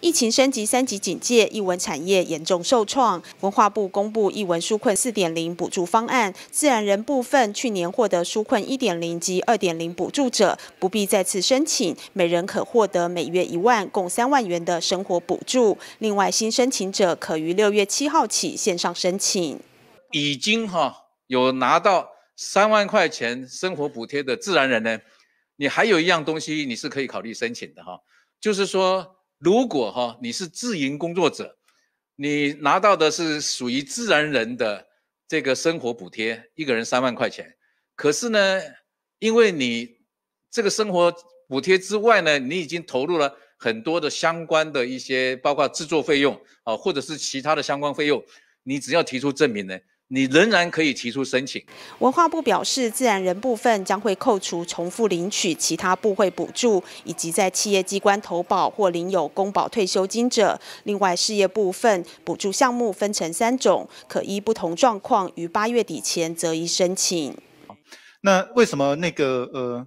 疫情升级三级警戒，艺文产业严重受创。文化部公布艺文纾困四点零补助方案，自然人部分去年获得纾困一点零及二点零补助者，不必再次申请，每人可获得每月一万、共三万元的生活补助。另外，新申请者可于六月七号起线上申请。已经哈有拿到三万块钱生活补贴的自然人呢，你还有一样东西你是可以考虑申请的哈，就是说。如果哈你是自营工作者，你拿到的是属于自然人的这个生活补贴，一个人三万块钱。可是呢，因为你这个生活补贴之外呢，你已经投入了很多的相关的一些，包括制作费用啊，或者是其他的相关费用，你只要提出证明呢。你仍然可以提出申请。文化部表示，自然人部分将会扣除重复领取其他部会补助，以及在企业机关投保或领有公保退休金者。另外，事业部分补助项目分成三种，可依不同状况于八月底前择一申请。那为什么那个呃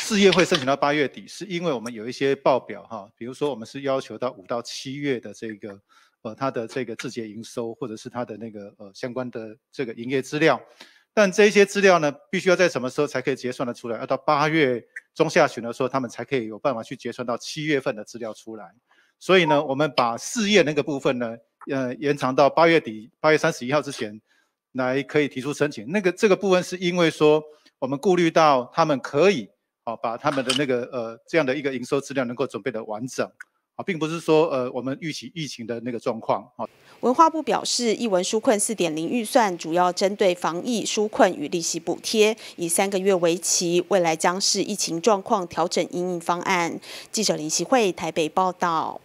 事业会申请到八月底？是因为我们有一些报表哈，比如说我们是要求到五到七月的这个。呃，它的这个字节营收，或者是它的那个呃相关的这个营业资料，但这些资料呢，必须要在什么时候才可以结算得出来？要到八月中下旬的时候，他们才可以有办法去结算到七月份的资料出来。所以呢，我们把事业那个部分呢，呃，延长到八月底，八月三十一号之前来可以提出申请。那个这个部分是因为说，我们顾虑到他们可以，好把他们的那个呃这样的一个营收资料能够准备得完整。并不是说，呃，我们预期疫情的那个状况。文化部表示，一文纾困四点零预算主要针对防疫、纾困与利息补贴，以三个月为期，未来将是疫情状况调整应运方案。记者林希慧台北报道。